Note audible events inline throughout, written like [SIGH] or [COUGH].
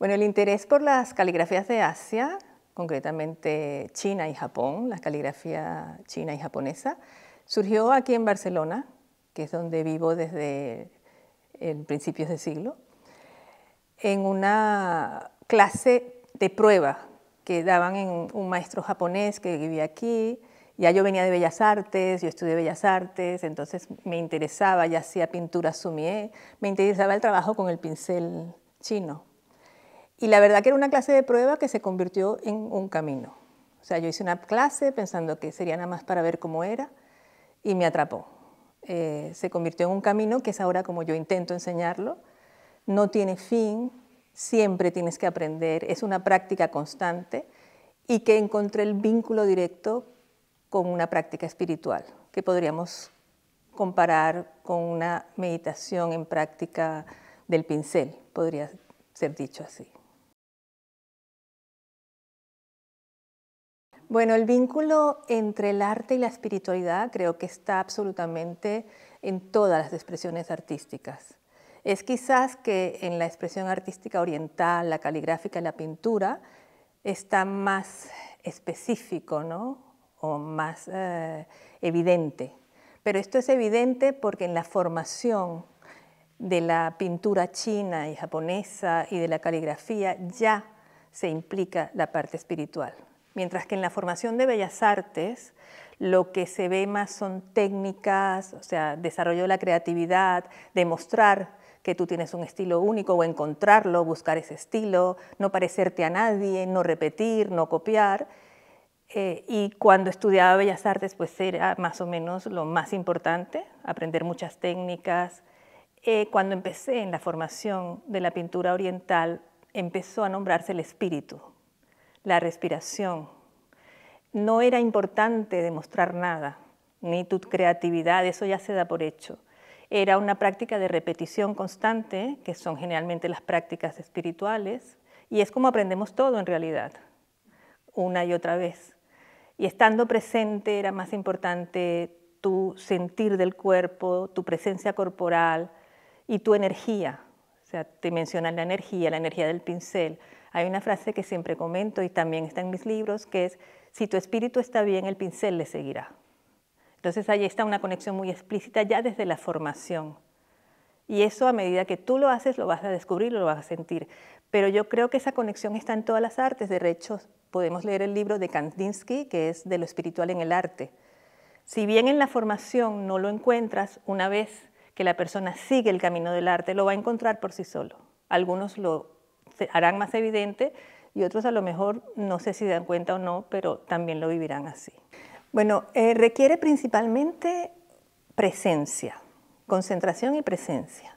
Bueno, el interés por las caligrafías de Asia, concretamente China y Japón, la caligrafía china y japonesa, surgió aquí en Barcelona, que es donde vivo desde el principios del siglo, en una clase de prueba que daban en un maestro japonés que vivía aquí. Ya yo venía de Bellas Artes, yo estudié Bellas Artes, entonces me interesaba, ya hacía pintura sumié, me interesaba el trabajo con el pincel chino. Y la verdad que era una clase de prueba que se convirtió en un camino. O sea, yo hice una clase pensando que sería nada más para ver cómo era y me atrapó. Eh, se convirtió en un camino que es ahora como yo intento enseñarlo. No tiene fin, siempre tienes que aprender, es una práctica constante y que encontré el vínculo directo con una práctica espiritual, que podríamos comparar con una meditación en práctica del pincel, podría ser dicho así. Bueno, el vínculo entre el arte y la espiritualidad creo que está absolutamente en todas las expresiones artísticas. Es quizás que en la expresión artística oriental, la caligráfica y la pintura está más específico, ¿no? O más eh, evidente. Pero esto es evidente porque en la formación de la pintura china y japonesa y de la caligrafía ya se implica la parte espiritual mientras que en la formación de Bellas Artes lo que se ve más son técnicas, o sea, desarrollo de la creatividad, demostrar que tú tienes un estilo único o encontrarlo, buscar ese estilo, no parecerte a nadie, no repetir, no copiar. Eh, y cuando estudiaba Bellas Artes, pues era más o menos lo más importante, aprender muchas técnicas. Eh, cuando empecé en la formación de la pintura oriental, empezó a nombrarse el espíritu, la respiración. No era importante demostrar nada, ni tu creatividad, eso ya se da por hecho. Era una práctica de repetición constante, que son generalmente las prácticas espirituales, y es como aprendemos todo en realidad, una y otra vez. Y estando presente era más importante tu sentir del cuerpo, tu presencia corporal y tu energía. O sea, te mencionan la energía, la energía del pincel, hay una frase que siempre comento y también está en mis libros, que es, si tu espíritu está bien, el pincel le seguirá. Entonces ahí está una conexión muy explícita ya desde la formación. Y eso a medida que tú lo haces, lo vas a descubrir, lo vas a sentir. Pero yo creo que esa conexión está en todas las artes. De hecho, podemos leer el libro de Kandinsky, que es de lo espiritual en el arte. Si bien en la formación no lo encuentras, una vez que la persona sigue el camino del arte, lo va a encontrar por sí solo. Algunos lo harán más evidente y otros a lo mejor no sé si dan cuenta o no, pero también lo vivirán así. Bueno, eh, requiere principalmente presencia, concentración y presencia.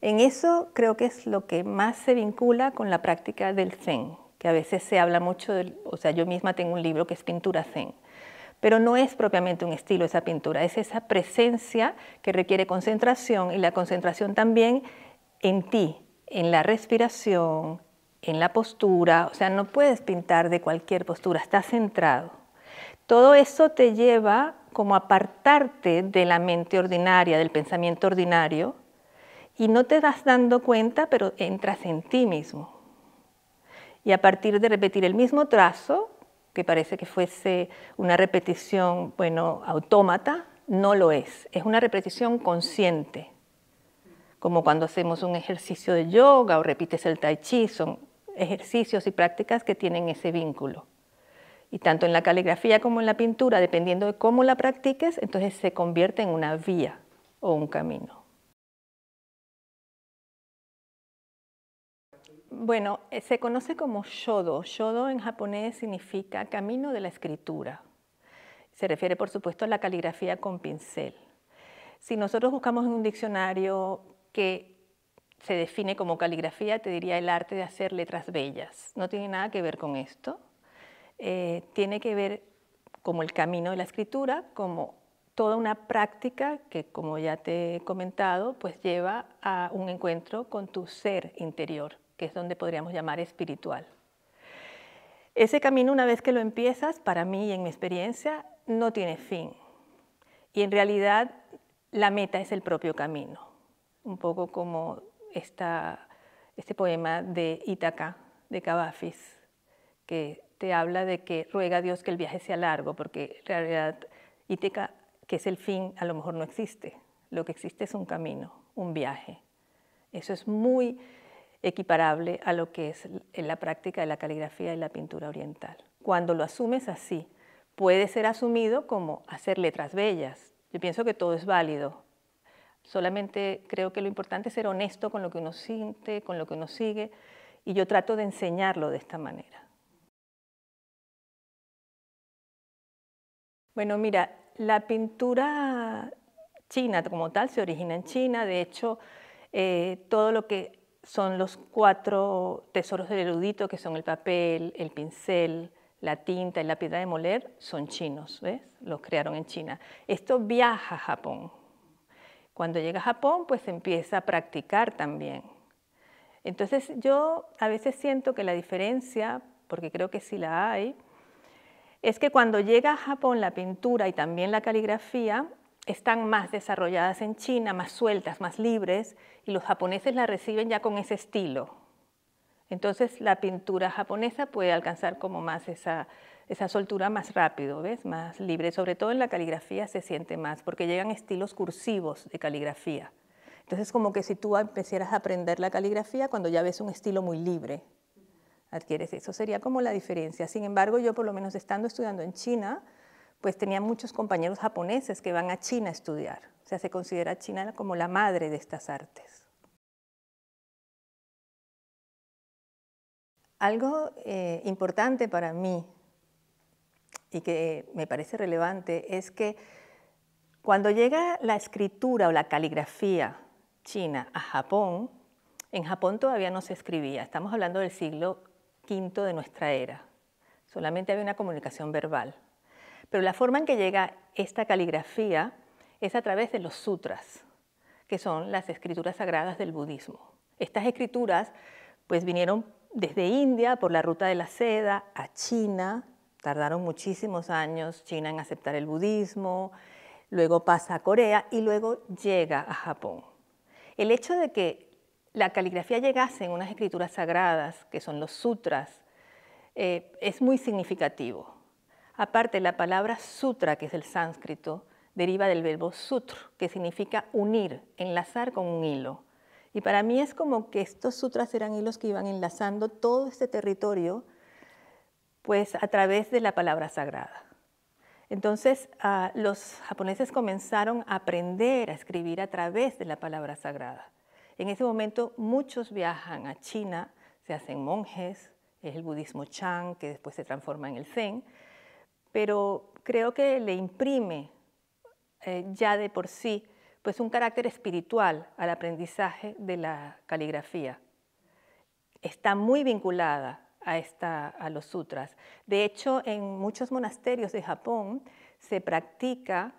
En eso creo que es lo que más se vincula con la práctica del Zen, que a veces se habla mucho, o sea, yo misma tengo un libro que es Pintura Zen, pero no es propiamente un estilo esa pintura, es esa presencia que requiere concentración y la concentración también en ti, en la respiración, en la postura, o sea, no puedes pintar de cualquier postura, estás centrado. Todo eso te lleva como a apartarte de la mente ordinaria, del pensamiento ordinario, y no te vas dando cuenta, pero entras en ti mismo. Y a partir de repetir el mismo trazo, que parece que fuese una repetición, bueno, autómata, no lo es, es una repetición consciente como cuando hacemos un ejercicio de yoga o repites el tai chi, son ejercicios y prácticas que tienen ese vínculo. Y tanto en la caligrafía como en la pintura, dependiendo de cómo la practiques, entonces se convierte en una vía o un camino. Bueno, eh, se conoce como shodo. Shodo en japonés significa camino de la escritura. Se refiere, por supuesto, a la caligrafía con pincel. Si nosotros buscamos en un diccionario que se define como caligrafía, te diría el arte de hacer letras bellas. No tiene nada que ver con esto. Eh, tiene que ver como el camino de la escritura, como toda una práctica que, como ya te he comentado, pues lleva a un encuentro con tu ser interior, que es donde podríamos llamar espiritual. Ese camino, una vez que lo empiezas, para mí y en mi experiencia, no tiene fin. Y en realidad la meta es el propio camino un poco como este poema de Ítaca, de Cavafis, que te habla de que ruega a Dios que el viaje sea largo, porque en realidad Ítaca, que es el fin, a lo mejor no existe. Lo que existe es un camino, un viaje. Eso es muy equiparable a lo que es en la práctica de la caligrafía y la pintura oriental. Cuando lo asumes así, puede ser asumido como hacer letras bellas. Yo pienso que todo es válido, Solamente creo que lo importante es ser honesto con lo que uno siente, con lo que uno sigue, y yo trato de enseñarlo de esta manera. Bueno, mira, la pintura china como tal se origina en China, de hecho, eh, todo lo que son los cuatro tesoros del erudito, que son el papel, el pincel, la tinta y la piedra de moler, son chinos, ¿ves? Los crearon en China. Esto viaja a Japón, cuando llega a Japón, pues empieza a practicar también. Entonces yo a veces siento que la diferencia, porque creo que sí la hay, es que cuando llega a Japón la pintura y también la caligrafía están más desarrolladas en China, más sueltas, más libres, y los japoneses la reciben ya con ese estilo. Entonces la pintura japonesa puede alcanzar como más esa, esa soltura más rápido, ¿ves? Más libre. Sobre todo en la caligrafía se siente más, porque llegan estilos cursivos de caligrafía. Entonces, como que si tú empezaras a aprender la caligrafía cuando ya ves un estilo muy libre, adquieres eso. Sería como la diferencia. Sin embargo, yo por lo menos estando estudiando en China, pues tenía muchos compañeros japoneses que van a China a estudiar. O sea, se considera China como la madre de estas artes. Algo eh, importante para mí y que me parece relevante es que cuando llega la escritura o la caligrafía china a Japón, en Japón todavía no se escribía, estamos hablando del siglo V de nuestra era, solamente había una comunicación verbal. Pero la forma en que llega esta caligrafía es a través de los sutras, que son las escrituras sagradas del budismo. Estas escrituras pues vinieron desde India por la ruta de la seda a China, Tardaron muchísimos años China en aceptar el budismo, luego pasa a Corea y luego llega a Japón. El hecho de que la caligrafía llegase en unas escrituras sagradas, que son los sutras, eh, es muy significativo. Aparte, la palabra sutra, que es el sánscrito, deriva del verbo sutra, que significa unir, enlazar con un hilo. Y para mí es como que estos sutras eran hilos que iban enlazando todo este territorio pues a través de la palabra sagrada. Entonces, ah, los japoneses comenzaron a aprender a escribir a través de la palabra sagrada. En ese momento, muchos viajan a China, se hacen monjes, es el budismo Chan, que después se transforma en el Zen, pero creo que le imprime eh, ya de por sí pues un carácter espiritual al aprendizaje de la caligrafía. Está muy vinculada a, los sutras. De hecho, en muchos monasterios de Japón se practica,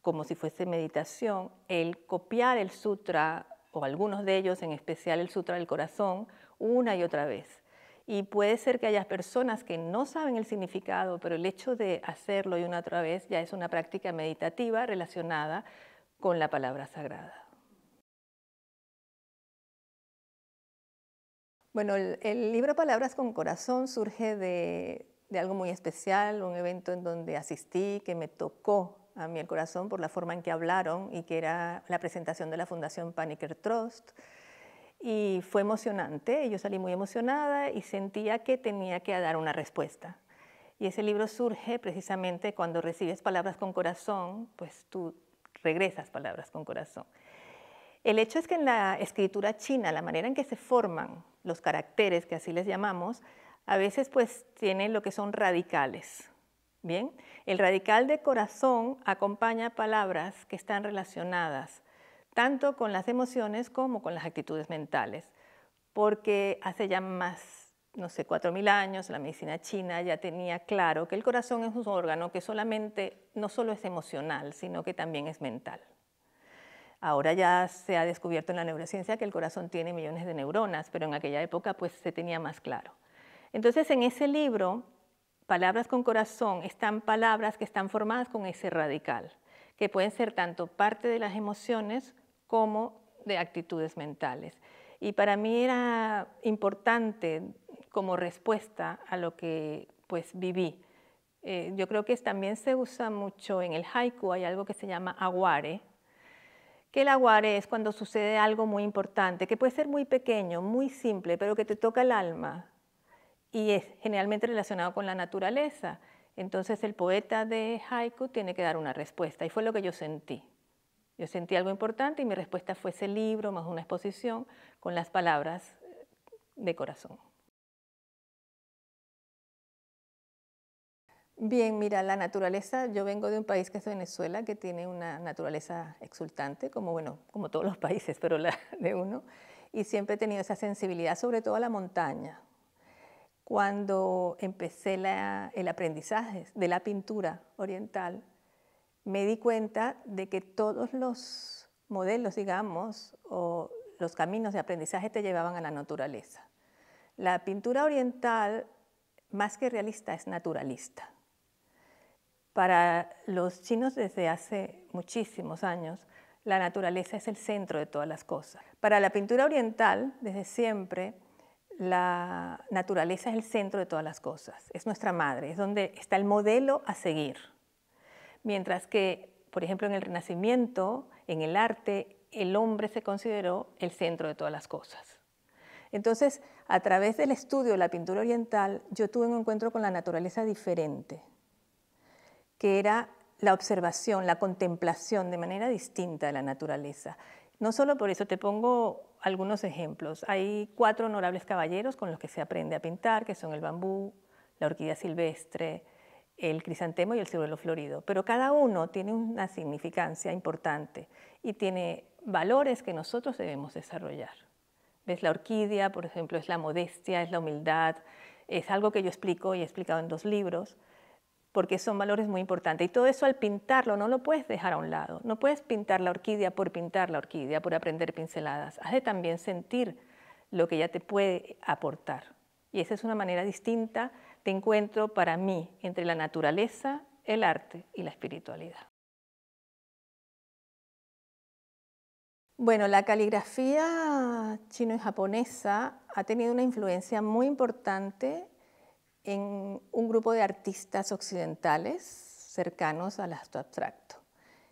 como si fuese meditación, el copiar el sutra, o algunos de ellos, en especial el sutra del corazón, una y otra vez. Y puede ser que haya personas que no saben el significado, pero el hecho de hacerlo y una otra vez ya es una práctica meditativa relacionada con la palabra sagrada. Bueno, el, libro Palabras con Corazón surge de, algo muy especial, un evento en donde asistí que me tocó a mí el corazón por la forma en que hablaron y que era la presentación de la Fundación Paniker Trust. Y fue emocionante, yo salí muy emocionada y sentía que tenía que dar una respuesta. Y ese libro surge precisamente cuando recibes palabras con corazón, pues tú regresas palabras con corazón. El hecho es que en la escritura china, la manera en que se forman los caracteres, que así les llamamos, a veces pues tienen lo que son radicales. Bien, el radical de corazón acompaña palabras que están relacionadas tanto con las emociones como con las actitudes mentales, porque hace ya más, no sé, 4.000 años la medicina china ya tenía claro que el corazón es un órgano que solamente, no solo es emocional, sino que también es mental. Ahora ya se ha descubierto en la neurociencia que el corazón tiene millones de neuronas, pero en aquella época pues se tenía más claro. Entonces en ese libro, palabras con corazón, están palabras que están formadas con ese radical, que pueden ser tanto parte de las emociones como de actitudes mentales. Y para mí era importante como respuesta a lo que pues viví. Eh, yo creo que también se usa mucho en el haiku, hay algo que se llama aguare, que el aguare es cuando sucede algo muy importante, que puede ser muy pequeño, muy simple, pero que te toca el alma y es generalmente relacionado con la naturaleza. Entonces el poeta de haiku tiene que dar una respuesta y fue lo que yo sentí. Yo sentí algo importante y mi respuesta fue ese libro más una exposición con las palabras de corazón. Bien, mira, la naturaleza, yo vengo de un país que es Venezuela, que tiene una naturaleza exultante, como bueno, como todos los [LAUGHS] países, pero la de uno, y siempre he tenido esa sensibilidad, sobre todo a la montaña. Cuando empecé el aprendizaje de la pintura oriental, me di cuenta de que todos los modelos, digamos, o los caminos de aprendizaje te llevaban a la naturaleza. La pintura oriental, más que realista, es naturalista. Para los chinos desde hace muchísimos años, la naturaleza es el centro de todas las cosas. Para la pintura oriental, desde siempre, la naturaleza es el centro de todas las cosas, es nuestra madre, es donde está el modelo a seguir. Mientras que, por ejemplo, en el Renacimiento, en el arte, el hombre se consideró el centro de todas las cosas. Entonces, a través del estudio de la pintura oriental, yo tuve un encuentro con la naturaleza diferente, que era la observación, la contemplación de manera distinta de la naturaleza. No solo por eso, te pongo algunos ejemplos. Hay cuatro honorables caballeros con los que se aprende a pintar, que son el bambú, la orquídea silvestre, el crisantemo y el ciruelo florido. Pero cada uno tiene una significancia importante y tiene valores que nosotros debemos desarrollar. ¿Ves? La orquídea, por ejemplo, es la modestia, es la humildad, es algo que yo explico y he explicado en dos libros porque son valores muy importantes. Y todo eso al pintarlo no lo puedes dejar a un lado. No puedes pintar la orquídea por pintar la orquídea, por aprender pinceladas. Has de también sentir lo que ya te puede aportar. Y esa es una manera distinta de encuentro para mí entre la naturaleza, el arte y la espiritualidad. Bueno, la caligrafía chino y japonesa ha tenido una influencia muy importante en un grupo de artistas occidentales cercanos al acto abstracto.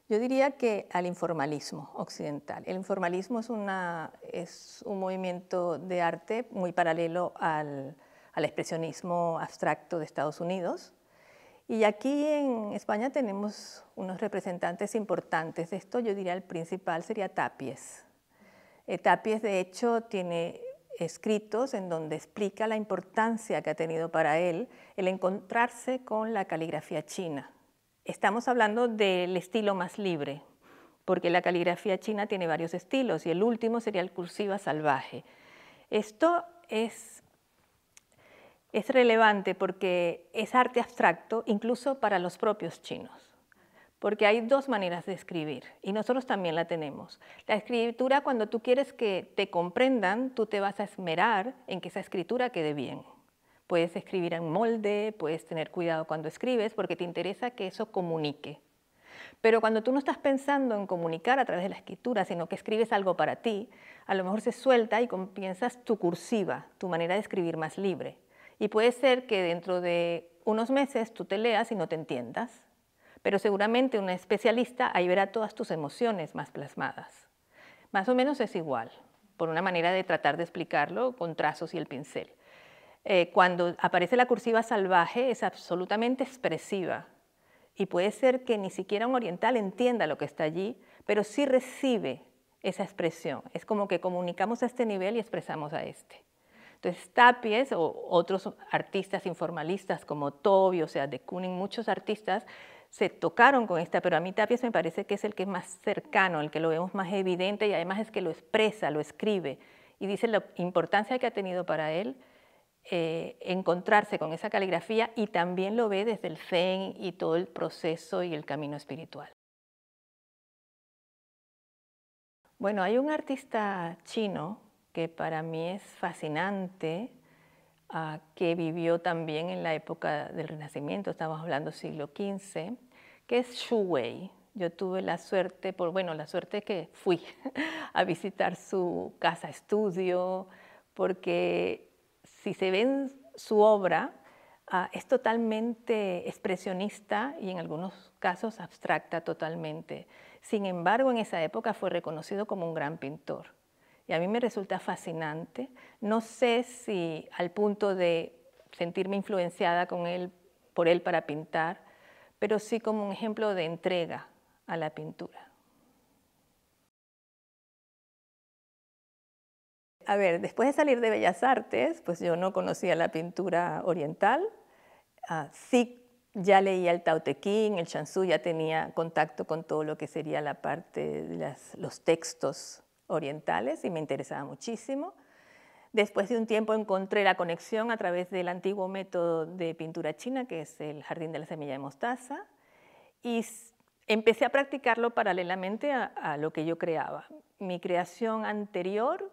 Yo diría que al informalismo occidental. El informalismo es, una, es un movimiento de arte muy paralelo al, al expresionismo abstracto de Estados Unidos. Y aquí en España tenemos unos representantes importantes de esto. Yo diría el principal sería Tapies. Eh, Tapies, de hecho, tiene escritos en donde explica la importancia que ha tenido para él el encontrarse con la caligrafía china. Estamos hablando del estilo más libre, porque la caligrafía china tiene varios estilos y el último sería el cursiva salvaje. Esto es, es relevante porque es arte abstracto incluso para los propios chinos porque hay dos maneras de escribir y nosotros también la tenemos. La escritura, cuando tú quieres que te comprendan, tú te vas a esmerar en que esa escritura quede bien. Puedes escribir en molde, puedes tener cuidado cuando escribes, porque te interesa que eso comunique. Pero cuando tú no estás pensando en comunicar a través de la escritura, sino que escribes algo para ti, a lo mejor se suelta y piensas tu cursiva, tu manera de escribir más libre. Y puede ser que dentro de unos meses tú te leas y no te entiendas, pero seguramente un especialista ahí verá todas tus emociones más plasmadas. Más o menos es igual, por una manera de tratar de explicarlo con trazos y el pincel. Eh, cuando aparece la cursiva salvaje es absolutamente expresiva y puede ser que ni siquiera un oriental entienda lo que está allí, pero sí recibe esa expresión. Es como que comunicamos a este nivel y expresamos a este. Entonces, Tapies o otros artistas informalistas como Toby, o sea, de Kooning, muchos artistas se tocaron con esta, pero a mí Tapias me parece que es el que es más cercano, el que lo vemos más evidente y además es que lo expresa, lo escribe y dice la importancia que ha tenido para él eh, encontrarse con esa caligrafía y también lo ve desde el Zen y todo el proceso y el camino espiritual. Bueno, hay un artista chino que para mí es fascinante, Ah, que vivió también en la época del Renacimiento, estamos hablando siglo XV, que es Shu Wei. Yo tuve la suerte, por, bueno, la suerte que fui [LAUGHS] a visitar su casa estudio, porque si se ven su obra, ah, es totalmente expresionista y en algunos casos abstracta totalmente. Sin embargo, en esa época fue reconocido como un gran pintor y a mí me resulta fascinante. No sé si al punto de sentirme influenciada con él, por él para pintar, pero sí como un ejemplo de entrega a la pintura. A ver, después de salir de Bellas Artes, pues yo no conocía la pintura oriental. Ah, sí, ya leía el Tao Te el Shansu, ya tenía contacto con todo lo que sería la parte de los textos orientales y me interesaba muchísimo. Después de un tiempo encontré la conexión a través del antiguo método de pintura china, que es el jardín de la semilla de mostaza, y empecé a practicarlo paralelamente a, a lo que yo creaba. Mi creación anterior,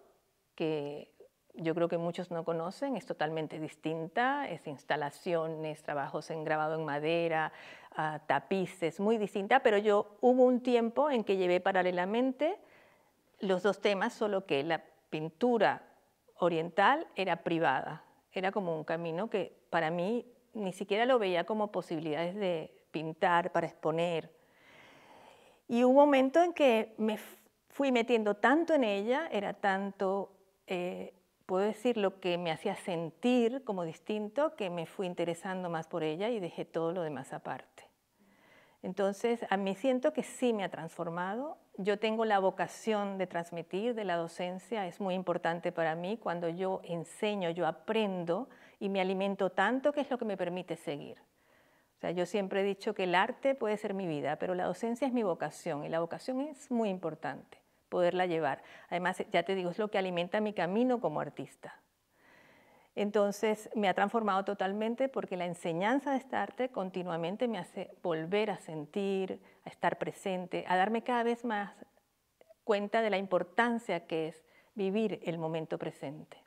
que yo creo que muchos no conocen, es totalmente distinta, es instalaciones, trabajos en grabado en madera, ah, tapices, muy distinta, pero yo hubo un tiempo en que llevé paralelamente los dos temas, solo que la pintura oriental era privada, era como un camino que para mí ni siquiera lo veía como posibilidades de pintar, para exponer. Y un momento en que me fui metiendo tanto en ella, era tanto, eh, puedo decir, lo que me hacía sentir como distinto, que me fui interesando más por ella y dejé todo lo demás aparte. Entonces, a mí siento que sí me ha transformado yo tengo la vocación de transmitir de la docencia, es muy importante para mí cuando yo enseño, yo aprendo y me alimento tanto que es lo que me permite seguir. O sea, yo siempre he dicho que el arte puede ser mi vida, pero la docencia es mi vocación y la vocación es muy importante poderla llevar. Además, ya te digo, es lo que alimenta mi camino como artista. Entonces me ha transformado totalmente porque la enseñanza de esta arte continuamente me hace volver a sentir, a estar presente, a darme cada vez más cuenta de la importancia que es vivir el momento presente.